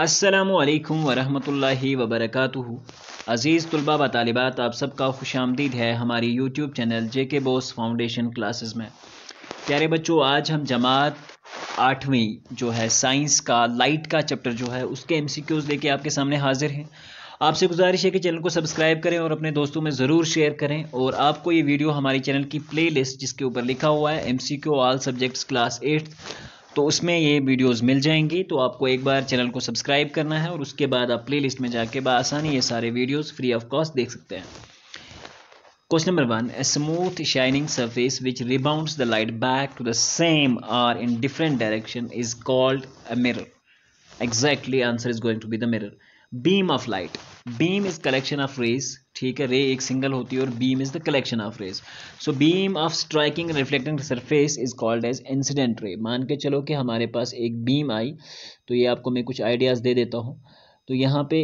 असलकम वरहमल वबरक अज़ीज़ तलबा व तालबात आप सबका खुश आमदीद है हमारी यूट्यूब चैनल जे के बोस फाउंडेशन क्लासेस में प्यारे बच्चों आज हम जमात आठवीं जो है साइंस का लाइट का चैप्टर जो है उसके एम सी क्यूज़ लेके आपके सामने हाजिर हैं आपसे गुजारिश है कि चैनल को सब्सक्राइब करें और अपने दोस्तों में ज़रूर शेयर करें और आपको ये वीडियो हमारे चैनल की प्ले लिस्ट जिसके ऊपर लिखा हुआ है M C Q all subjects class eighth तो उसमें ये वीडियोस मिल जाएंगी तो आपको एक बार चैनल को सब्सक्राइब करना है और उसके बाद आप प्लेलिस्ट में जाके बसानी ये सारे वीडियोस फ्री ऑफ कॉस्ट देख सकते हैं question number one a smooth shining surface which rebound the light back to the same or in different direction is called a mirror exactly answer is going to be the mirror beam of light beam is collection of rays ठीक है ray एक single होती है और beam is the collection of rays so beam of striking reflecting surface is called as incident ray मान के चलो कि हमारे पास एक बीम आई तो ये आपको मैं कुछ आइडियाज़ दे देता हूँ तो यहाँ पे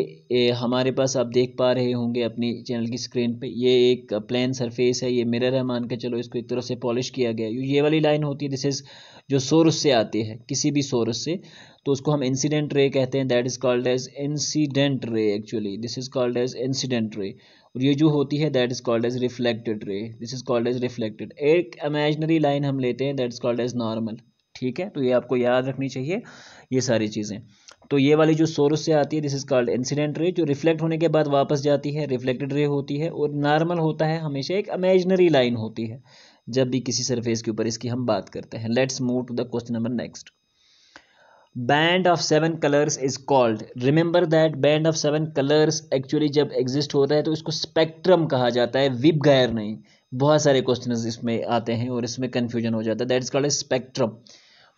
हमारे पास आप देख पा रहे होंगे अपनी चैनल की स्क्रीन पे ये एक प्लेन सरफेस है ये मिरर है मान के चलो इसको एक तरह से पॉलिश किया गया ये वाली लाइन होती है दिस इज़ जो सोर्स से आती है किसी भी सोर्स से तो उसको हम इंसिडेंट रे कहते हैं that is called as incident ray actually this is called as incident ray और ये जो होती है that is called as reflected ray this is called as reflected एक इमेजनरी लाइन हम लेते हैं that is called as normal ठीक है तो ये आपको याद रखनी चाहिए ये सारी चीज़ें तो ये वाली जो सोर्स से आती है this is called incident ray जो रिफ्लेक्ट होने के बाद वापस जाती है रिफ्लेक्टेड रे होती है और नॉर्मल होता है हमेशा एक इमेजनरी लाइन होती है जब भी किसी सरफेस के ऊपर इसकी हम बात करते हैं let's move to the question number next band of seven colours is called remember that band of seven colours actually जब एग्जिस्ट होता है तो इसको स्पेक्ट्रम कहा जाता है विप गायर नहीं बहुत सारे क्वेश्चन इसमें आते हैं और इसमें कन्फ्यूजन हो जाता है that is called spectrum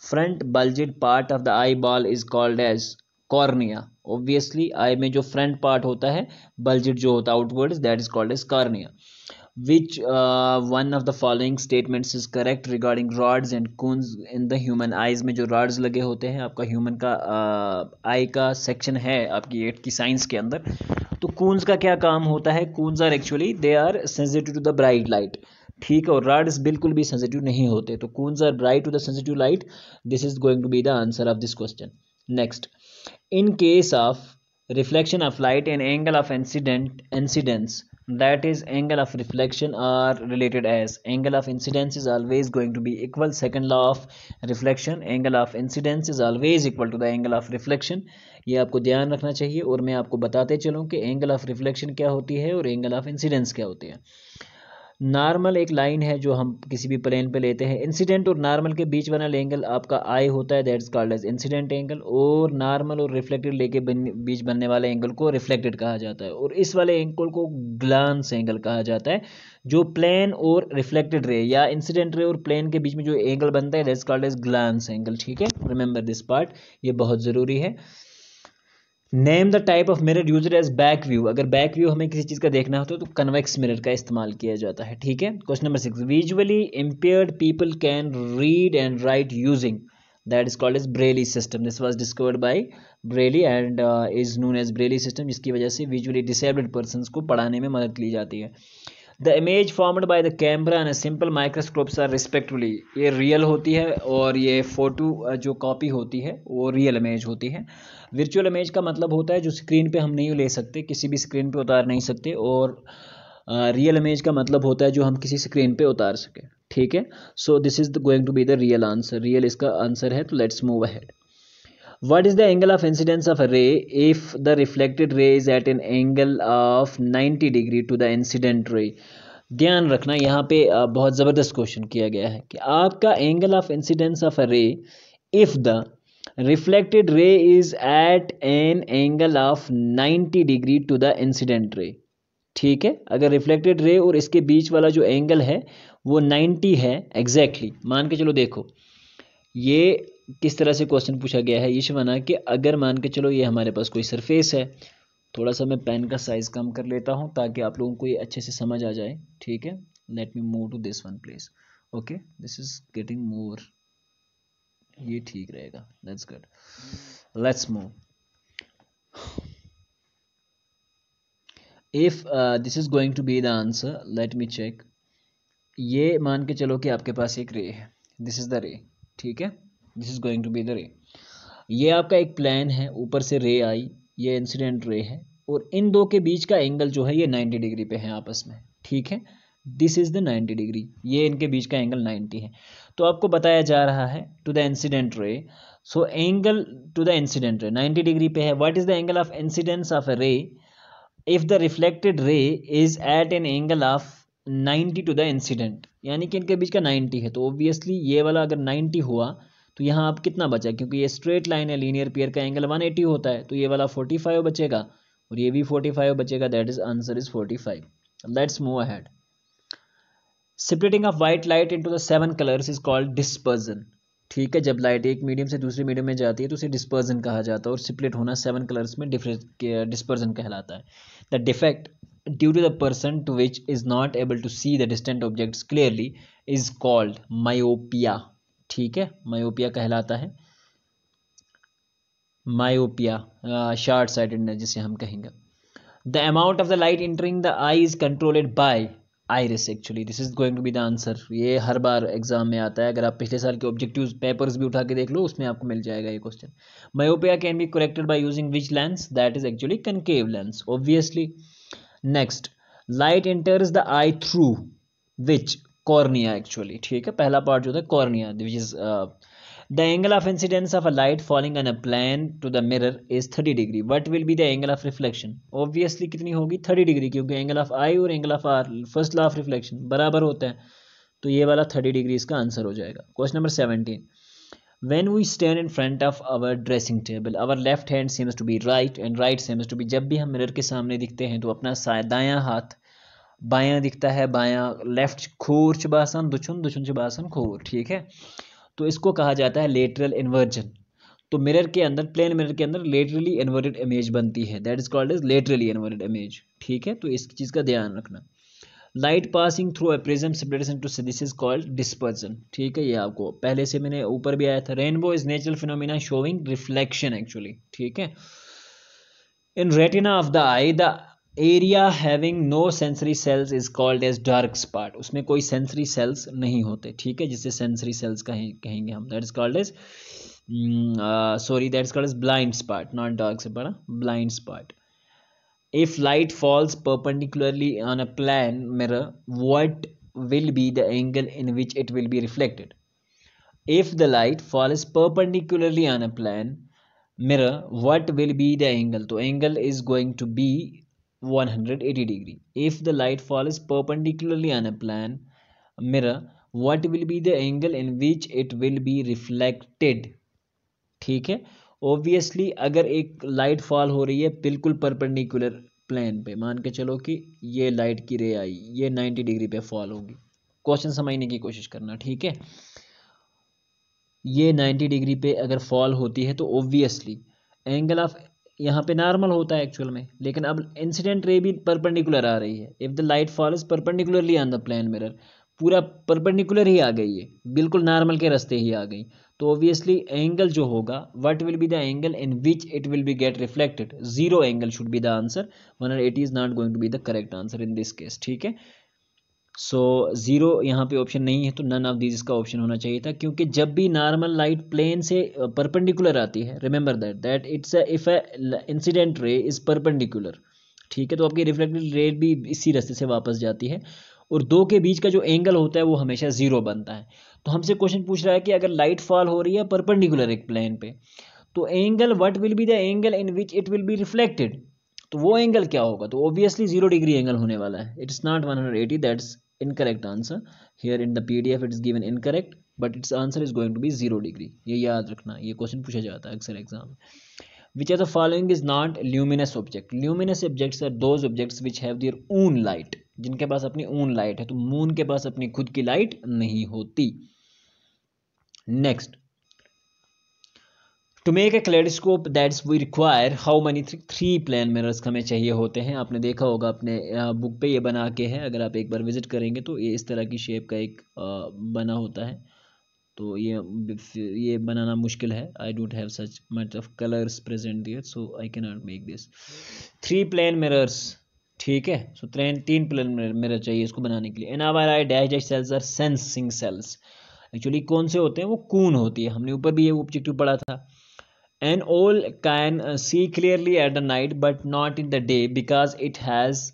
front bulged part of the eye ball is called as cornea obviously eye में जो फ्रंट पार्ट होता है बल्जिड जो होता है outward that is called as cornea which one of the following statements is correct regarding rods and cones in the human eyes में जो rods लगे होते हैं आपका ह्यूमन का आई uh, का सेक्शन है आपकी एट की साइंस के अंदर तो कूंस का क्या काम होता है cones are actually they are sensitive to the bright light ठीक है और रॉड्स बिल्कुल भी सेंसिटिव नहीं होते तो cones are bright to the sensitive light this is going to be the answer of this question next in case of reflection of light and angle of incident incidence that is angle of reflection are related as angle of incidence is always going to be equal second law of reflection angle of incidence is always equal to the angle of reflection ये आपको ध्यान रखना चाहिए और मैं आपको बताते चलूँ कि एंगल ऑफ रिफ्लेक्शन क्या होती है और एंगल ऑफ इंसिडेंस क्या होती है नॉर्मल एक लाइन है जो हम किसी भी प्लेन पे लेते हैं इंसिडेंट और नॉर्मल के बीच वाला एंगल आपका आई होता है that's called as incident angle और नॉर्मल और रिफ्लेक्टेड लेके बन, बीच बनने वाले एंगल को रिफ्लेक्टेड कहा जाता है और इस वाले एंगल को ग्लांस एंगल कहा जाता है जो प्लेन और रिफ्लेक्टेड रे या इंसिडेंट रे और प्लेन के बीच में जो एंगल बनता है that's called as glance angle ठीक है रिमेंबर दिस पार्ट ये बहुत ज़रूरी है name the type of mirror use as back view अगर बैक व्यू हमें किसी चीज़ का देखना होता है तो कन्वेक्स मिरर का इस्तेमाल किया जाता है ठीक है question number six visually impaired people can read and write using that is called as Braille system this was discovered by Braille and is known as Braille system जिसकी वजह से विजुअली डिसेबल्ड पर्सन को पढ़ाने में मदद ली जाती है the image formed by the camera and simple microscopes are respectively ये रियल होती है और ये फ़ोटो जो कॉपी होती है वो रियल इमेज होती है वर्चुअल इमेज का मतलब होता है जो स्क्रीन पे हम नहीं ले सकते किसी भी स्क्रीन पे उतार नहीं सकते और रियल uh, इमेज का मतलब होता है जो हम किसी स्क्रीन पे उतार सकें ठीक है so this is going to be the real answer real इसका आंसर है तो let's move ahead what is the angle of incidence of ray if the reflected ray is at an angle of ninety degree to the incident ray ध्यान रखना यहाँ पे बहुत ज़बरदस्त question किया गया है कि आपका angle of incidence of ray if the reflected ray is at an angle of ninety degree to the incident ray ठीक है अगर रिफ्लेक्टेड रे और इसके बीच वाला जो एंगल है वो नाइन्टी है एग्जैक्टली exactly. मान के चलो देखो ये किस तरह से क्वेश्चन पूछा गया है ये शवाना कि अगर मान के चलो ये हमारे पास कोई सरफेस है थोड़ा सा मैं पेन का साइज़ कम कर लेता हूँ ताकि आप लोगों को ये अच्छे से समझ आ जाए ठीक है let me move to this one place okay this is getting more ये ठीक रहेगा let's good let's move if this is going to be the answer let me check ये मान के चलो कि आपके पास एक रे है दिस इज़ द रे ठीक है this is going to be the ray ये आपका एक प्लान है ऊपर से रे आई ये इंसिडेंट रे है और इन दो के बीच का एंगल जो है ये 90 डिग्री पे है आपस में ठीक है दिस इज़ द 90 डिग्री ये इनके बीच का एंगल 90 है तो आपको बताया जा रहा है to the incident ray so angle to the incident ray 90 degree पे है what is the angle of incidence of ray if the reflected ray is at an angle of 90 to the incident यानी कि इनके बीच का 90 है तो obviously ये वाला अगर 90 हुआ तो यहाँ आप कितना बचा क्योंकि ये स्ट्रेट लाइन है लीनियर पेयर का एंगल 180 होता है तो ये वाला 45 बचेगा और ये भी 45 बचेगा that is answer is 45 let's move ahead separating of white light into the seven colours is called dispersion ठीक है जब लाइट एक मीडियम से दूसरे मीडियम में जाती है तो उसे डिस्पर्जन कहा जाता है और सिपलेट होना सेवन कलर्स में डिस्पर्जन कहलाता है the defect due to the person to which is not able to see the distant objects clearly is called myopia ठीक है मायोपिया कहलाता है मायोपिया शार्ट साइडेडनेस जिसे हम कहेंगे the amount of the light entering the eye is controlled by iris actually this is going to be the answer ये हर बार exam में आता है अगर आप पिछले साल के ऑब्जेक्टिव पेपर्स भी उठा के देख लो उसमें आपको मिल जाएगा ये question myopia can be corrected by using which lens that is actually concave lens obviously next light enters the eye through which cornea actually ठीक है पहला पार्ट जो था cornea which is the angle of incidence of a light falling on a plane to the mirror is thirty degree what will be the angle of reflection obviously कितनी होगी thirty degree क्योंकि angle of आई और angle of R first law of reflection बराबर होता है तो ये वाला थर्टी डिग्री इसका आंसर हो जाएगा question number seventeen when we stand in front of our dressing table our left hand seems to be right and right seems to be जब भी हम मिरर के सामने दिखते हैं तो अपना दायां हाथ बाया दिखता है बाया लेफ्ट खोर छ बसान दुछुन दुछन छ बसान खोर ठीक है तो इसको कहा जाता है लेटरल इन्वर्जन तो मिरर के अंदर प्लेन मिरर के अंदर लेटरली इन्वर्टेड इमेज बनती है that is called is laterally inverted image ठीक है तो इस चीज़ का ध्यान रखना light passing through a prism separates into this is called dispersion ठीक है ये आपको पहले से मैंने ऊपर भी आया था rainbow is natural phenomena showing reflection actually ठीक है in retina of the eye the Area having no sensory cells is called as dark spot. उसमें कोई sensory cells नहीं होते ठीक है जिसे सेंसरी सेल्स कहें कहेंगे हम that is called as sorry that is called as blind spot not Blind spot. if light falls perpendicularly on a plane mirror what will be the angle in which it will be reflected if the light falls perpendicularly on a plane mirror what will be the angle so angle is going to be 180 degree. If the light falls perpendicularly on a plan mirror, what will be the angle in which it will be reflected? ठीक है obviously अगर एक light fall हो रही है बिल्कुल perpendicular plane पे मान के चलो कि ये लाइट की रे आई ये 90 डिग्री पे फॉल होगी क्वेश्चन समझने की कोशिश करना ठीक है ये 90 डिग्री पे अगर फॉल होती है तो ऑब्वियसली एंगल ऑफ यहाँ पे नॉर्मल होता है एक्चुअल में लेकिन अब इंसिडेंट रे भी परपेंडिकुलर आ रही है if the light falls perpendicularly on the plane mirror पूरा परपेंडिकुलर ही आ गई है बिल्कुल नॉर्मल के रास्ते ही आ गई तो ऑब्वियसली एंगल जो होगा what will be the angle in which it will be get reflected zero angle should be the answer one it is not going to be the correct answer in this case ठीक है so zero यहाँ पे option नहीं है तो none of these इसका option होना चाहिए था क्योंकि जब भी नॉर्मल लाइट प्लेन से परपेंडिकुलर आती है remember that that it's if a incident ray is perpendicular ठीक है तो आपकी रिफ्लेक्टेड रे भी इसी रस्ते से वापस जाती है और दो के बीच का जो एंगल होता है वो हमेशा ज़ीरो बनता है तो हमसे क्वेश्चन पूछ रहा है कि अगर लाइट फॉल हो रही है परपेंडिकुलर एक प्लेन पे तो angle what will be the angle in which it will be reflected तो वो एंगल क्या होगा तो ऑब्वियसली जीरो डिग्री एंगल होने वाला है it not one hundred eighty that's incorrect answer here in the P D F it is given incorrect but its answer is going to be zero degree ये याद रखना ये question पूछा जाता है अक्सर एग्जाम में which are the following is not luminous object luminous objects are those objects which have their own light जिनके पास अपनी ऊन लाइट है तो मून के पास अपनी खुद की लाइट नहीं होती next to make a kaleidoscope that's we require how many three plane mirrors हमें चाहिए होते हैं आपने देखा होगा अपने बुक पे ये बना के है अगर आप एक बार विजिट करेंगे तो ये इस तरह की शेप का एक बना होता है तो ये ये बनाना मुश्किल है I don't have such much of colours present there so I can not make this three plane mirrors ठीक है सो so, तीन प्लान मिरर चाहिए इसको बनाने के लिए in our eye digest cells are sensing cells actually कौन से होते हैं वो कून होती है हमने ऊपर भी ये ऑब्जेक्टिव पढ़ा था and all can uh, see clearly at the night but not in the day because it has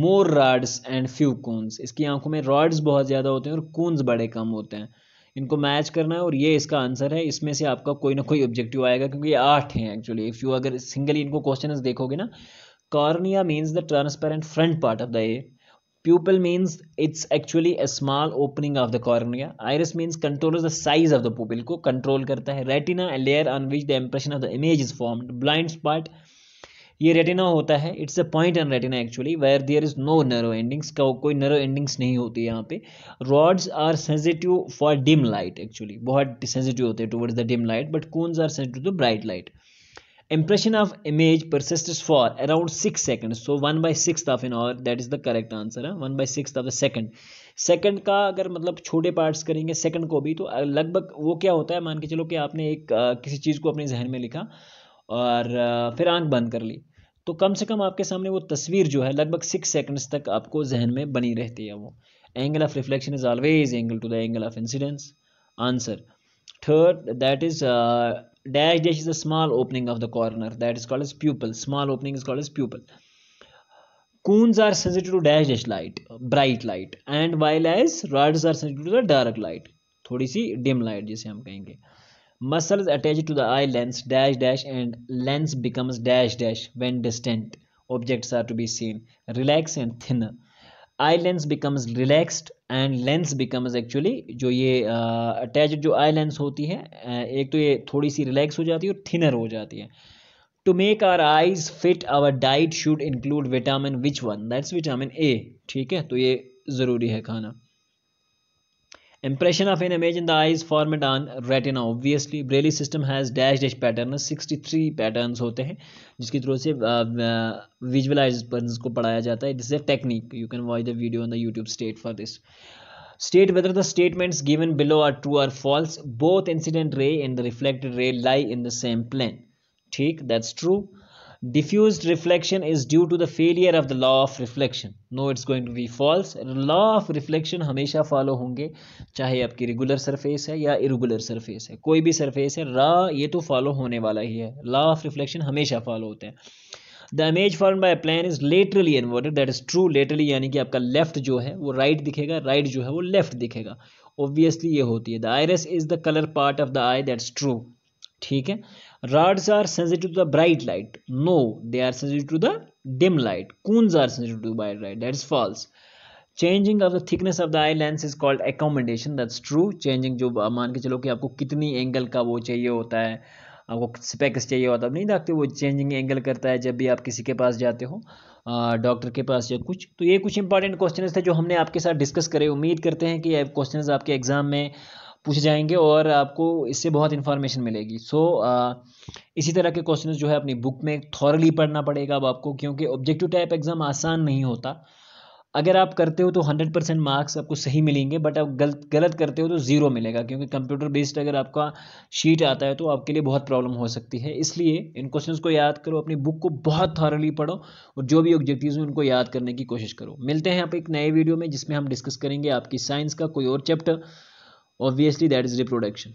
more rods and few cones इसकी आंखों में रॉड्स बहुत ज़्यादा होते हैं और कून्स बड़े कम होते हैं इनको मैच करना है और ये इसका आंसर है इसमें से आपका कोई ना कोई ऑब्जेक्टिव आएगा क्योंकि ये आठ हैं एक्चुअली इफ़ यू अगर सिंगली इनको क्वेश्चन देखोगे ना cornea means the transparent front part of the a Pupil means it's actually a small opening of the cornea. Iris means controls the size of the pupil ko control karta hai Retina a layer on which the impression of the image is formed. Blind spot ये retina होता है it's a point on retina actually where there is no nerve endings का कोई nerve endings नहीं होती यहाँ पे rods are sensitive for dim light actually बहुत सेंसिटिव होते हैं towards the dim light but cones are sensitive to bright light impression of image persists for around 6 seconds so 1 by 6th of an hour that is the correct answer है one by six of the second second का अगर मतलब छोटे parts करेंगे second को भी तो लगभग वो क्या होता है मान के चलो कि आपने एक आ, किसी चीज़ को अपने जहन में लिखा और आ, फिर आंख बंद कर ली तो कम से कम आपके सामने वो तस्वीर जो है लगभग सिक्स सेकंड्स तक आपको जहन में बनी रहती है वो angle of reflection is always angle to the angle of incidence answer third that is dash dash is a small opening of the corner that is called as pupil small opening is called as pupil cones are sensitive to dash dash light bright light and while as rods are sensitive to the dark light थोड़ी सी dim light जिसे हम कहेंगे muscle is attach to the eye lens dash dash and lens becomes dash dash when distant objects are to be seen relax and thin eye lens becomes relaxed and lens becomes actually जो ये attach uh, जो eye lens होती है एक तो ये थोड़ी सी relax हो जाती है और थिनर हो जाती है to make our eyes fit our diet should include vitamin which one that's vitamin A ठीक है तो ये ज़रूरी है खाना Impression of an image in the eyes formed on retina. Obviously, Braille system has dash dash pattern. 63 patterns होते हैं जिसके थ्रू से patterns को पढ़ाया जाता है this is a technique you can watch the video on the youtube state for this state whether the statements given below are true or false both incident ray and the reflected ray lie in the same plane ठीक that's true diffused reflection is due to the failure of the law of reflection no it's going to be false law of reflection हमेशा follow होंगे चाहे आपकी regular surface है या irregular surface है कोई भी surface है रा ये तो follow होने वाला ही है law of reflection हमेशा follow होते हैं the image form by plane is laterally inverted that is true laterally यानी कि आपका लेफ्ट जो है वो राइट right दिखेगा राइट right जो है वो लेफ्ट दिखेगा ऑब्वियसली ये होती है the iris is the colour part of the eye that's true ठीक है rods are sensitive to the bright light no they are sensitive to the dim light cones are sensitive to bright light that is false changing of the thickness of the eye lens is called accommodation that's true changing जो uh, मान के चलो कि आपको कितनी angle का वो चाहिए होता है आपको स्पेक्स चाहिए होता है आप नहीं देखते वो चेंजिंग एंगल करता है जब भी आप किसी के पास जाते हो डॉक्टर uh, के पास या कुछ तो ये कुछ इंपॉर्टेंट क्वेश्चन थे जो हमने आपके साथ डिस्कस करे उम्मीद करते हैं कि ये क्वेश्चन आपके एग्ज़ाम में पूछे जाएंगे और आपको इससे बहुत इन्फॉर्मेशन मिलेगी सो so, इसी तरह के क्वेश्चन जो है अपनी बुक में थॉरली पढ़ना पड़ेगा अब आपको क्योंकि ऑब्जेक्टिव टाइप एग्ज़ाम आसान नहीं होता अगर आप करते हो तो हंड्रेड परसेंट मार्क्स आपको सही मिलेंगे बट आप गलत गलत करते हो तो ज़ीरो मिलेगा क्योंकि कंप्यूटर बेस्ड अगर आपका शीट आता है तो आपके लिए बहुत प्रॉब्लम हो सकती है इसलिए इन क्वेश्चंस को याद करो अपनी बुक को बहुत थॉरली पढ़ो और जो भी ऑब्जेक्टिव्स हैं उनको याद करने की कोशिश करो मिलते हैं आप एक नए वीडियो में जिसमें हम डिस्कस करेंगे आपकी साइंस का कोई और chapter obviously that is reproduction